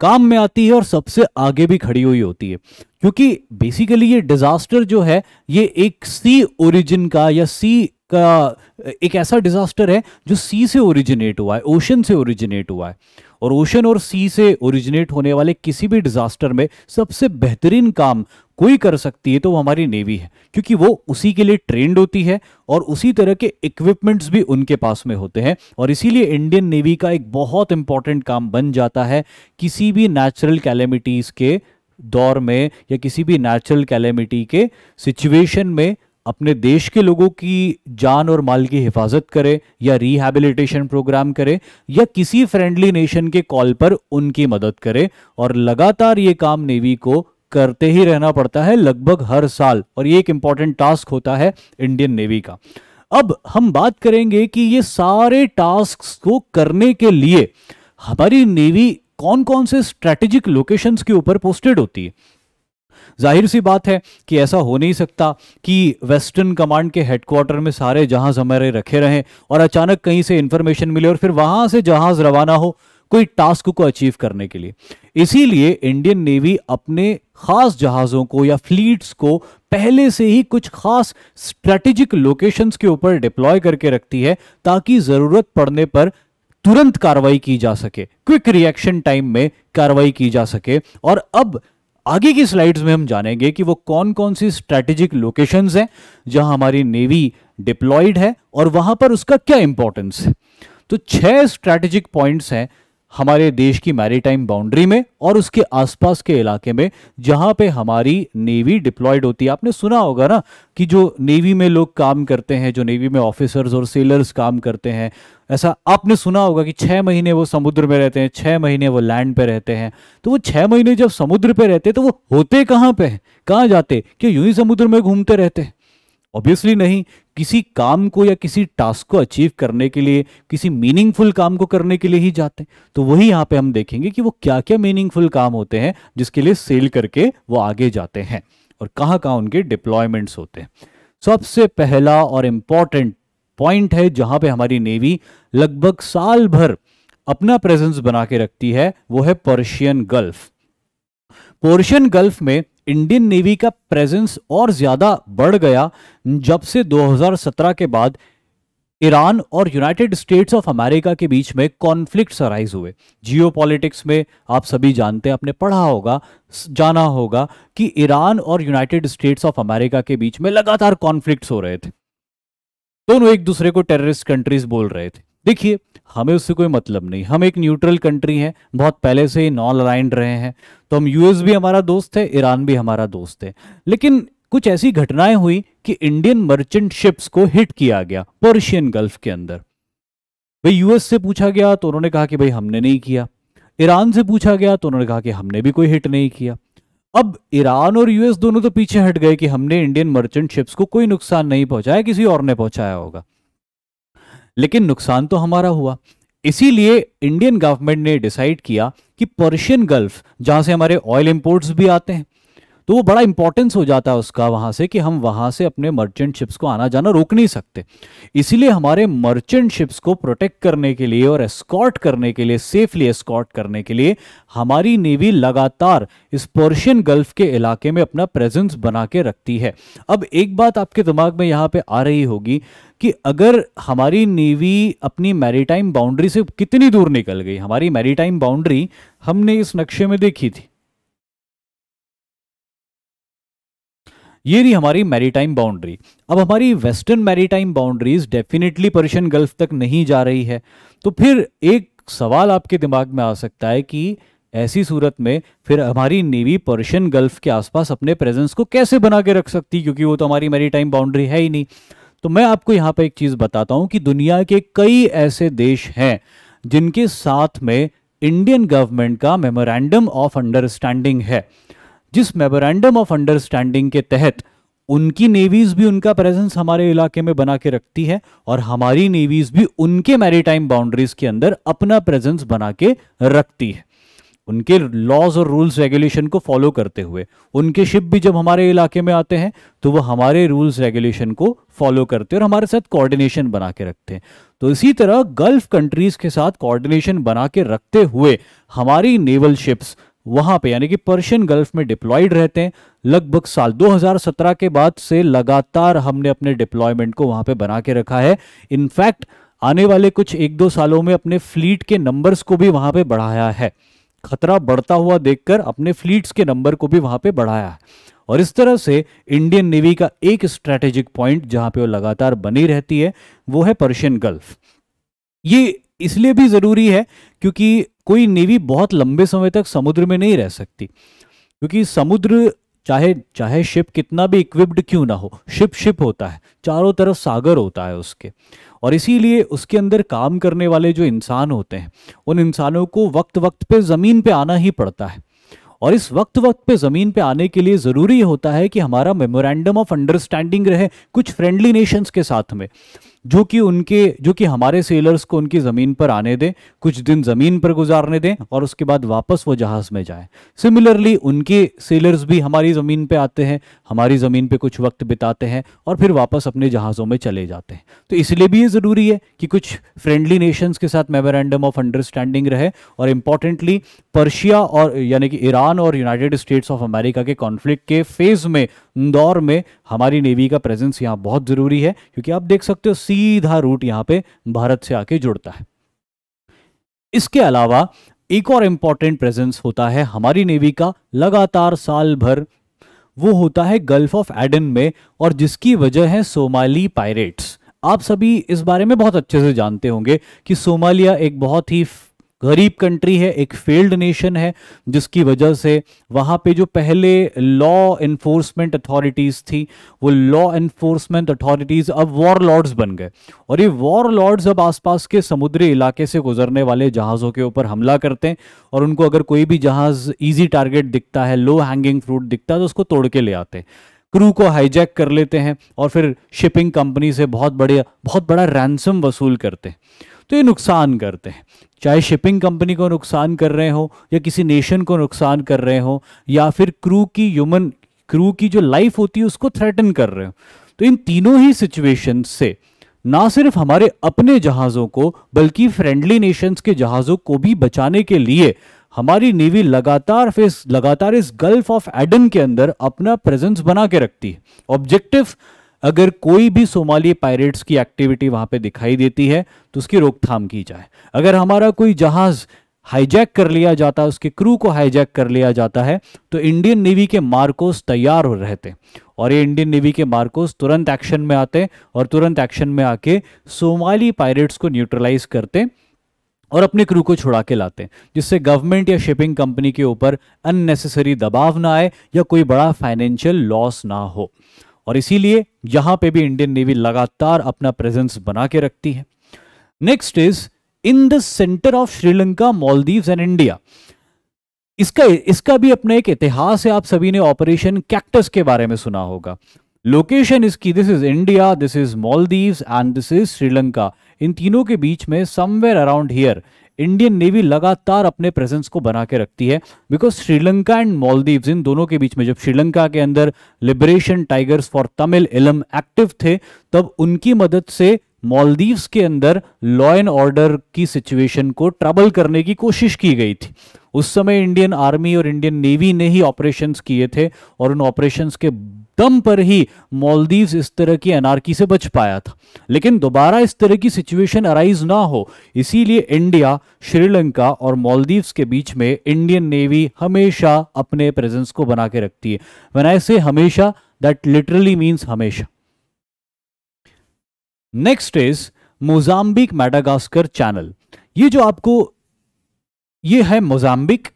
Speaker 1: काम में आती है और सबसे आगे भी खड़ी हुई होती है क्योंकि बेसिकली ये डिजास्टर जो है ये एक सी ओरिजिन का या सी का एक ऐसा डिजास्टर है जो सी से ओरिजिनेट हुआ है ओशन से ओरिजिनेट हुआ है और ओशन और सी से ओरिजिनेट होने वाले किसी भी डिजास्टर में सबसे बेहतरीन काम कोई कर सकती है तो वो हमारी नेवी है क्योंकि वो उसी के लिए ट्रेंड होती है और उसी तरह के इक्विपमेंट्स भी उनके पास में होते हैं और इसीलिए इंडियन नेवी का एक बहुत इंपॉर्टेंट काम बन जाता है किसी भी नेचुरल कैलेमिटीज़ के दौर में या किसी भी नेचुरल कैलेमिटी के सिचुएशन में अपने देश के लोगों की जान और माल की हिफाजत करे या रिहैबिलिटेशन प्रोग्राम करे या किसी फ्रेंडली नेशन के कॉल पर उनकी मदद करे और लगातार ये काम नेवी को करते ही रहना पड़ता है लगभग हर साल और ये एक इंपॉर्टेंट टास्क होता है इंडियन नेवी का अब हम बात करेंगे कि ये सारे टास्क को करने के लिए हमारी नेवी कौन कौन से स्ट्रेटेजिक लोकेशंस के ऊपर पोस्टेड होती है जाहिर सी बात है कि ऐसा हो नहीं सकता कि वेस्टर्न कमांड के हेडक्वार्टर में सारे जहाज हमारे रखे रहें और अचानक कहीं से इंफॉर्मेशन मिले और फिर वहां से जहाज रवाना हो कोई टास्क को अचीव करने के लिए इसीलिए इंडियन नेवी अपने खास जहाज़ों को या फ्लीट्स को पहले से ही कुछ खास स्ट्रेटेजिक लोकेशंस के ऊपर डिप्लॉय करके रखती है ताकि ज़रूरत पड़ने पर तुरंत कार्रवाई की जा सके क्विक रिएक्शन टाइम में कार्रवाई की जा सके और अब आगे की स्लाइड्स में हम जानेंगे कि वो कौन कौन सी स्ट्रेटेजिक लोकेशंस हैं जहां हमारी नेवी डिप्लॉयड है और वहां पर उसका क्या इंपॉर्टेंस है तो छह स्ट्रेटेजिक पॉइंट्स हैं हमारे देश की मैरीटाइम बाउंड्री में और उसके आसपास के इलाके में जहां पे हमारी नेवी डिप्लॉयड होती है आपने सुना होगा ना कि जो नेवी में लोग काम करते हैं जो नेवी में ऑफिसर्स और सेलर्स काम करते हैं ऐसा आपने सुना होगा कि छः महीने वो समुद्र में रहते हैं छः महीने वो लैंड पे रहते हैं तो वो छः महीने जब समुद्र पे रहते तो वो होते कहाँ पे हैं कहाँ जाते क्यों यूं ही समुद्र में घूमते रहते हैं ऑब्वियसली नहीं किसी काम को या किसी टास्क को अचीव करने के लिए किसी मीनिंगफुल काम को करने के लिए ही जाते हैं तो वही यहां पे हम देखेंगे कि वो क्या क्या मीनिंगफुल काम होते हैं जिसके लिए सेल करके वो आगे जाते हैं और कहां कहां उनके डिप्लॉयमेंट्स होते हैं सबसे पहला और इंपॉर्टेंट पॉइंट है जहां पर हमारी नेवी लगभग साल भर अपना प्रेजेंस बना के रखती है वो है पर्शियन गल्फ पोर्शियन गल्फ में इंडियन नेवी का प्रेजेंस और ज़्यादा बढ़ गया जब से 2017 के बाद ईरान और यूनाइटेड स्टेट्स ऑफ अमेरिका के बीच में कॉन्फ्लिक्ट्स अराइज हुए जियोपॉलिटिक्स में आप सभी जानते हैं आपने पढ़ा होगा जाना होगा कि ईरान और यूनाइटेड स्टेट्स ऑफ अमेरिका के बीच में लगातार कॉन्फ्लिक्ट्स हो रहे थे दोनों एक दूसरे को टेररिस्ट कंट्रीज बोल रहे थे देखिए हमें उससे कोई मतलब नहीं हम एक न्यूट्रल कंट्री हैं बहुत पहले से ही नॉन अलाइंड रहे हैं तो हम यूएस भी हमारा दोस्त है ईरान भी हमारा दोस्त है लेकिन कुछ ऐसी घटनाएं हुई कि इंडियन मर्चेंट शिप्स को हिट किया गया पर्शियन गल्फ के अंदर भाई यूएस से पूछा गया तो उन्होंने कहा कि भाई हमने नहीं किया ईरान से पूछा गया तो उन्होंने कहा कि हमने भी कोई हिट नहीं किया अब ईरान और यूएस दोनों तो पीछे हट गए कि हमने इंडियन मर्चेंट शिप्स को कोई नुकसान नहीं पहुंचाया किसी और ने पहुंचाया होगा लेकिन नुकसान तो हमारा हुआ इसीलिए इंडियन गवर्नमेंट ने डिसाइड किया कि पर्शियन गल्फ जहां से हमारे ऑयल इंपोर्ट्स भी आते हैं तो वो बड़ा इंपॉर्टेंस हो जाता है उसका वहाँ से कि हम वहाँ से अपने मर्चेंट शिप्स को आना जाना रोक नहीं सकते इसीलिए हमारे मर्चेंट शिप्स को प्रोटेक्ट करने के लिए और एस्कॉट करने के लिए सेफली एस्कॉर्ट करने के लिए हमारी नेवी लगातार इस पर्शियन गल्फ के इलाके में अपना प्रेजेंस बना के रखती है अब एक बात आपके दिमाग में यहाँ पे आ रही होगी कि अगर हमारी नेवी अपनी मैरीटाइम बाउंड्री से कितनी दूर निकल गई हमारी मैरीटाइम बाउंड्री हमने इस नक्शे में देखी थी ये रही हमारी मैरीटाइम बाउंड्री अब हमारी western maritime boundaries definitely Persian Gulf तक नहीं जा रही है तो फिर एक सवाल आपके दिमाग में आ सकता है कि ऐसी सूरत में फिर हमारी नेवी पर्शियन गल्फ के आसपास अपने प्रेजेंस को कैसे बना के रख सकती क्योंकि वो तो हमारी मैरीटाइम बाउंड्री है ही नहीं तो मैं आपको यहाँ पर एक चीज़ बताता हूँ कि दुनिया के कई ऐसे देश हैं जिनके साथ में इंडियन गवर्नमेंट का मेमोरेंडम ऑफ अंडरस्टैंडिंग है जिस मेमोरेंडम ऑफ अंडरस्टैंडिंग के तहत उनकी नेवीज भी उनका प्रेजेंस हमारे इलाके में बना के रखती है और हमारी नेवीज भी उनके मैरीटाइम बाउंड्रीज के अंदर अपना प्रेजेंस बना के रखती है उनके लॉज और रूल्स रेगुलेशन को फॉलो करते हुए उनके शिप भी जब हमारे इलाके में आते हैं तो वो हमारे रूल्स रेगुलेशन को फॉलो करते हैं और हमारे साथ कोऑर्डिनेशन बना के रखते हैं तो इसी तरह गल्फ कंट्रीज के साथ कोऑर्डिनेशन बना के रखते हुए हमारी नेवल शिप्स वहां पे यानी कि पर्शियन गल्फ में डिप्लॉयड रहते हैं लगभग साल 2017 के बाद से लगातार हमने अपने डिप्लॉयमेंट को वहां पे बना के रखा है इनफैक्ट आने वाले कुछ एक दो सालों में अपने फ्लीट के नंबर्स को भी वहां पे बढ़ाया है खतरा बढ़ता हुआ देखकर अपने फ्लीट्स के नंबर को भी वहां पे बढ़ाया है और इस तरह से इंडियन नेवी का एक स्ट्रेटेजिक पॉइंट जहां पे वो लगातार बनी रहती है वो है पर्शियन गल्फ ये इसलिए भी ज़रूरी है क्योंकि कोई नेवी बहुत लंबे समय तक समुद्र में नहीं रह सकती क्योंकि समुद्र चाहे चाहे शिप कितना भी इक्विप्ड क्यों ना हो शिप शिप होता है चारों तरफ सागर होता है उसके और इसीलिए उसके अंदर काम करने वाले जो इंसान होते हैं उन इंसानों को वक्त वक्त पे ज़मीन पे आना ही पड़ता है और इस वक्त वक्त पे ज़मीन पे आने के लिए ज़रूरी होता है कि हमारा मेमोरेंडम ऑफ अंडरस्टैंडिंग रहे कुछ फ्रेंडली नेशंस के साथ में जो कि उनके जो कि हमारे सेलर्स को उनकी ज़मीन पर आने दें कुछ दिन ज़मीन पर गुजारने दें और उसके बाद वापस वो जहाज़ में जाएं सिमिलरली उनके सेलर्स भी हमारी ज़मीन पर आते हैं हमारी ज़मीन पर कुछ वक्त बिताते हैं और फिर वापस अपने जहाज़ों में चले जाते हैं तो इसलिए भी ये ज़रूरी है कि कुछ फ्रेंडली नेशंस के साथ मेमोरेंडम ऑफ अंडरस्टैंडिंग रहे और इम्पॉर्टेंटली पर्शिया और यानी कि ईरान और यूनाइटेड स्टेट्स ऑफ अमेरिका के कॉन्फ्लिक्ट के फेज़ में इंदौर में हमारी नेवी का प्रेजेंस यहाँ बहुत ज़रूरी है क्योंकि आप देख सकते हो सीधा रूट यहाँ पे भारत से आके जुड़ता है इसके अलावा एक और इंपॉर्टेंट प्रेजेंस होता है हमारी नेवी का लगातार साल भर वो होता है गल्फ ऑफ एडन में और जिसकी वजह है सोमाली पायरेट्स आप सभी इस बारे में बहुत अच्छे से जानते होंगे कि सोमालिया एक बहुत ही गरीब कंट्री है एक फेल्ड नेशन है जिसकी वजह से वहाँ पे जो पहले लॉ इन्फोर्समेंट अथॉरिटीज़ थी वो लॉ इन्फोर्समेंट अथॉरिटीज़ अब वॉर लॉर्ड्स बन गए और ये वॉर लॉर्ड्स अब आसपास के समुद्री इलाके से गुजरने वाले जहाज़ों के ऊपर हमला करते हैं और उनको अगर कोई भी जहाज़ ईजी टारगेट दिखता है लो हैंगिंग फ्रूट दिखता है तो उसको तोड़ के ले आते हैं क्रू को हाईजैक कर लेते हैं और फिर शिपिंग कंपनी से बहुत बड़े बहुत बड़ा रैंसम वसूल करते हैं तो ये नुकसान करते हैं चाहे शिपिंग कंपनी को नुकसान कर रहे हो या किसी नेशन को नुकसान कर रहे हो या फिर क्रू की ह्यूमन क्रू की जो लाइफ होती है उसको थ्रेटन कर रहे हो तो इन तीनों ही सिचुएशन से ना सिर्फ हमारे अपने जहाज़ों को बल्कि फ्रेंडली नेशंस के जहाज़ों को भी बचाने के लिए हमारी नेवी लगातार फिर लगातार इस गल्फ ऑफ एडन के अंदर अपना प्रेजेंस बना के रखती है ऑब्जेक्टिव अगर कोई भी सोमाली पायरेट्स की एक्टिविटी वहां पे दिखाई देती है तो उसकी रोकथाम की जाए अगर हमारा कोई जहाज हाईजैक कर लिया जाता है उसके क्रू को हाईजैक कर लिया जाता है तो इंडियन नेवी के मार्कोस तैयार हो रहते और ये इंडियन नेवी के मार्कोस तुरंत एक्शन में आते और तुरंत एक्शन में आके सोमाली पायरेट्स को न्यूट्रलाइज करते और अपने क्रू को छुड़ा के लाते जिससे गवर्नमेंट या शिपिंग कंपनी के ऊपर अननेसेसरी दबाव ना आए या कोई बड़ा फाइनेंशियल लॉस ना हो और इसीलिए यहां पे भी इंडियन नेवी लगातार अपना प्रेजेंस बना के रखती है next is in the centre of Sri Lanka Maldive and India इसका इसका भी अपना एक इतिहास है आप सभी ने ऑपरेशन कैक्टस के बारे में सुना होगा लोकेशन इसकी this is India this is Maldives and this is Sri Lanka इन तीनों के बीच में somewhere around here Indian navy लगातार अपने प्रेजेंस को बना के रखती है बिकॉज श्रीलंका एंड मॉलदीव इन दोनों के बीच में जब श्रीलंका के अंदर लिबरेशन टाइगर्स फॉर तमिल इलम एक्टिव थे तब उनकी मदद से मॉलदीव के अंदर लॉ एंड ऑर्डर की सिचुएशन को ट्रबल करने की कोशिश की गई थी उस समय इंडियन आर्मी और इंडियन नेवी ने ही ऑपरेशंस किए थे और उन ऑपरेशंस के दम पर ही मॉलदीव इस तरह की अनारकी से बच पाया था लेकिन दोबारा इस तरह की सिचुएशन अराइज ना हो इसीलिए इंडिया श्रीलंका और मालदीव्स के बीच में इंडियन नेवी हमेशा अपने प्रेजेंस को बना के रखती है वन आई से हमेशा दैट लिटरली मीन्स हमेशा next is Mozambique Madagascar channel ये जो आपको ये है Mozambique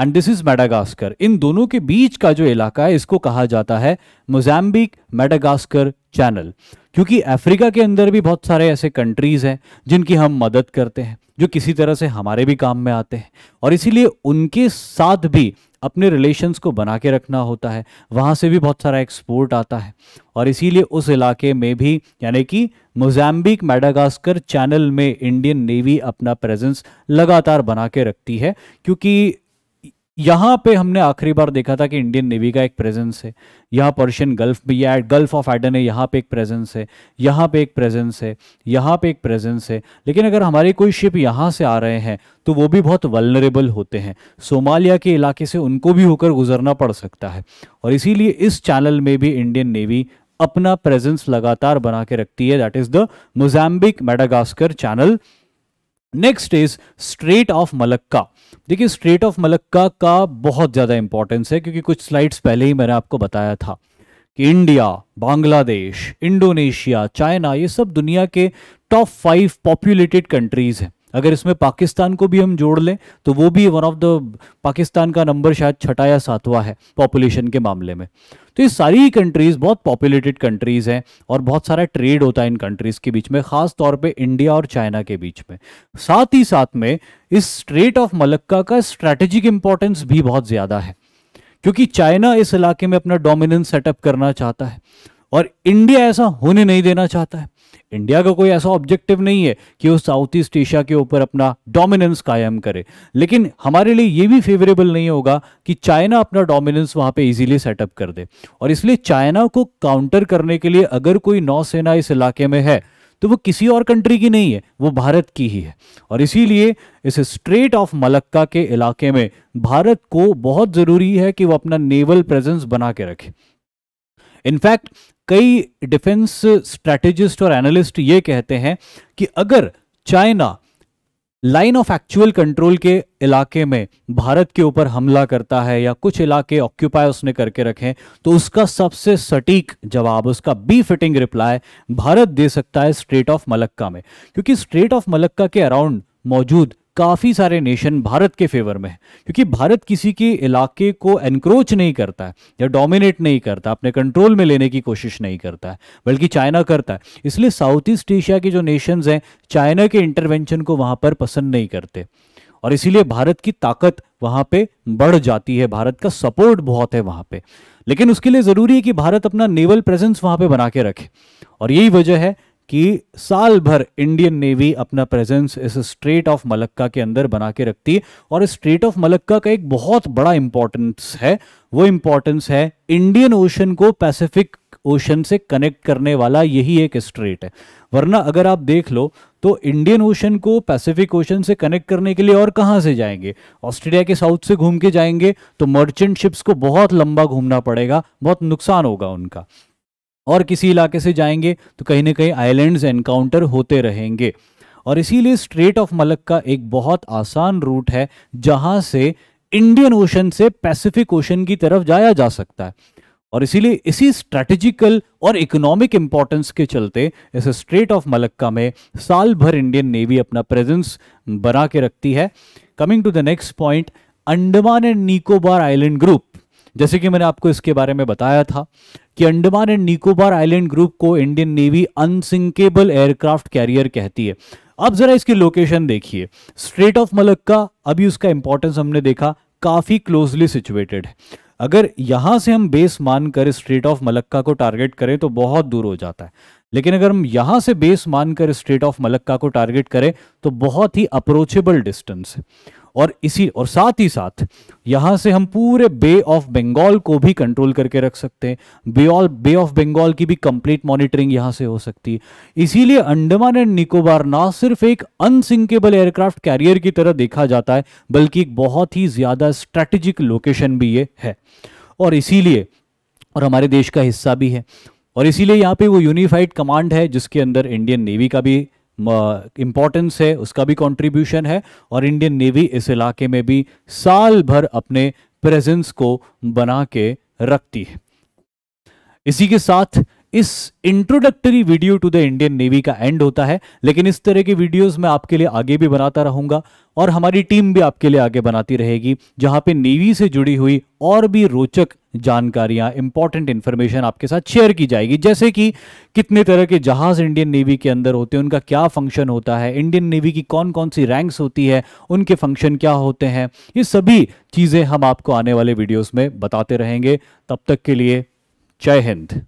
Speaker 1: and this is Madagascar इन दोनों के बीच का जो इलाका है इसको कहा जाता है मोजाम्बिक मेडागास्कर चैनल क्योंकि अफ्रीका के अंदर भी बहुत सारे ऐसे कंट्रीज हैं जिनकी हम मदद करते हैं जो किसी तरह से हमारे भी काम में आते हैं और इसीलिए उनके साथ भी अपने रिलेशंस को बना के रखना होता है वहाँ से भी बहुत सारा एक्सपोर्ट आता है और इसीलिए उस इलाके में भी यानी कि मोजाम्बिक मेडागास्कर चैनल में इंडियन नेवी अपना प्रेजेंस लगातार बना के रखती है क्योंकि यहां पे हमने आखिरी बार देखा था कि इंडियन नेवी का एक प्रेजेंस है यहां पर्शियन गल्फ भी है गल्फ ऑफ एडन है यहां पे एक प्रेजेंस है यहां पे एक प्रेजेंस है यहां पे एक प्रेजेंस है लेकिन अगर हमारी कोई शिप यहां से आ रहे हैं तो वो भी बहुत वलनरेबल होते हैं सोमालिया के इलाके से उनको भी होकर गुजरना पड़ सकता है और इसीलिए इस चैनल में भी इंडियन नेवी अपना प्रेजेंस लगातार बना के रखती है that is the Mozambique Madagascar channel next is strait of Malacca देखिए स्ट्रेट ऑफ मलक्का का बहुत ज़्यादा इंपॉर्टेंस है क्योंकि कुछ स्लाइड्स पहले ही मैंने आपको बताया था कि इंडिया बांग्लादेश इंडोनेशिया चाइना ये सब दुनिया के टॉप फाइव पॉपुलेटेड कंट्रीज़ हैं अगर इसमें पाकिस्तान को भी हम जोड़ लें तो वो भी वन ऑफ द पाकिस्तान का नंबर शायद छठा या सातवां है पॉपुलेशन के मामले में तो ये सारी कंट्रीज़ बहुत पॉपुलेटेड कंट्रीज़ हैं और बहुत सारा ट्रेड होता है इन कंट्रीज़ के बीच में ख़ास तौर पे इंडिया और चाइना के बीच में साथ ही साथ में इस स्ट्रेट ऑफ मलक्का का स्ट्रैटेजिक इंपॉर्टेंस भी बहुत ज़्यादा है क्योंकि चाइना इस इलाके में अपना डोमिनेंस सेटअप करना चाहता है और इंडिया ऐसा होने नहीं देना चाहता है इंडिया का कोई ऐसा ऑब्जेक्टिव नहीं है कि वो साउथ ईस्ट एशिया के ऊपर अपना डोमिनेंस कायम करे लेकिन हमारे लिए ये भी फेवरेबल नहीं होगा कि चाइना अपना डोमिनेंस वहाँ पे इजीली सेटअप कर दे और इसलिए चाइना को काउंटर करने के लिए अगर कोई नौसेना इस इलाके में है तो वो किसी और कंट्री की नहीं है वो भारत की ही है और इसीलिए इस स्ट्रेट ऑफ मलक्का के इलाके में भारत को बहुत ज़रूरी है कि वो अपना नेवल प्रेजेंस बना के रखे इनफैक्ट कई डिफेंस स्ट्रेटेजिस्ट और एनालिस्ट ये कहते हैं कि अगर China line of actual control के इलाके में भारत के ऊपर हमला करता है या कुछ इलाके ऑक्यूपाई उसने करके रखें तो उसका सबसे सटीक जवाब उसका बी फिटिंग रिप्लाई भारत दे सकता है स्ट्रेट ऑफ मलक्का में क्योंकि स्ट्रेट ऑफ मलक्का के अराउंड मौजूद काफ़ी सारे नेशन भारत के फेवर में है क्योंकि भारत किसी के इलाके को एनक्रोच नहीं करता है या डोमिनेट नहीं करता अपने कंट्रोल में लेने की कोशिश नहीं करता है बल्कि चाइना करता है इसलिए साउथ ईस्ट एशिया के जो नेशंस हैं चाइना के इंटरवेंशन को वहाँ पर पसंद नहीं करते और इसीलिए भारत की ताकत वहाँ पर बढ़ जाती है भारत का सपोर्ट बहुत है वहाँ पर लेकिन उसके लिए ज़रूरी है कि भारत अपना नेवल प्रेजेंस वहाँ पर बना के रखे और यही वजह है कि साल भर इंडियन नेवी अपना प्रेजेंस इस स्ट्रेट ऑफ मलक्का के अंदर बना के रखती है और इस स्ट्रेट ऑफ मलक्का का एक बहुत बड़ा इंपॉर्टेंस है वो इंपॉर्टेंस है इंडियन ओशन को पैसिफिक ओशन से कनेक्ट करने वाला यही एक स्ट्रेट है वरना अगर आप देख लो तो इंडियन ओशन को पैसिफिक ओशन से कनेक्ट करने के लिए और कहां से जाएंगे ऑस्ट्रेलिया के साउथ से घूम के जाएंगे तो मर्चेंट शिप्स को बहुत लंबा घूमना पड़ेगा बहुत नुकसान होगा उनका और किसी इलाके से जाएंगे तो कहीं ना कहीं आइलैंड्स एनकाउंटर होते रहेंगे और इसीलिए स्ट्रेट ऑफ मलक का एक बहुत आसान रूट है जहां से इंडियन ओशन से पैसिफिक ओशन की तरफ जाया जा सकता है और इसीलिए इसी स्ट्रेटेजिकल और इकोनॉमिक इंपॉर्टेंस के चलते इस स्ट्रेट ऑफ मलक्का में साल भर इंडियन नेवी अपना प्रेजेंस बना के रखती है coming to the next point Andaman and Nicobar island group जैसे कि मैंने आपको इसके बारे में बताया था कि Andaman and Nicobar island group को Indian navy unsinkable aircraft carrier कहती है अब जरा इसकी लोकेशन देखिए स्ट्रेट ऑफ मलक्का अभी उसका इंपॉर्टेंस हमने देखा काफी क्लोजली सिचुएटेड है अगर यहां से हम बेस मानकर स्ट्रेट ऑफ मलक्का को टारगेट करें तो बहुत दूर हो जाता है लेकिन अगर हम यहां से बेस मानकर स्ट्रेट ऑफ मलक्का को टारगेट करें तो बहुत ही अप्रोचेबल डिस्टेंस है और इसी और साथ ही साथ यहां से हम पूरे बे ऑफ बंगाल को भी कंट्रोल करके रख सकते हैं बे बे ऑफ बंगाल की भी कंप्लीट मॉनिटरिंग यहां से हो सकती है इसीलिए अंडमान एंड निकोबार ना सिर्फ एक अनसिंकेबल एयरक्राफ्ट कैरियर की तरह देखा जाता है बल्कि एक बहुत ही ज़्यादा स्ट्रैटेजिक लोकेशन भी ये है और इसीलिए और हमारे देश का हिस्सा भी है और इसीलिए यहाँ पे वो यूनिफाइड कमांड है जिसके अंदर इंडियन नेवी का भी इंपॉर्टेंस है उसका भी कंट्रीब्यूशन है और इंडियन नेवी इस इलाके में भी साल भर अपने प्रेजेंस को बना के रखती है इसी के साथ इस introductory video to the Indian navy का एंड होता है लेकिन इस तरह के वीडियोस मैं आपके लिए आगे भी बनाता रहूंगा और हमारी टीम भी आपके लिए आगे बनाती रहेगी जहां पे नेवी से जुड़ी हुई और भी रोचक जानकारियां इंपॉर्टेंट इंफॉर्मेशन आपके साथ शेयर की जाएगी जैसे कि कितने तरह के जहाज इंडियन नेवी के अंदर होते हैं उनका क्या फंक्शन होता है इंडियन नेवी की कौन कौन सी रैंक्स होती है उनके फंक्शन क्या होते हैं ये सभी चीज़ें हम आपको आने वाले वीडियोज में बताते रहेंगे तब तक के लिए जय हिंद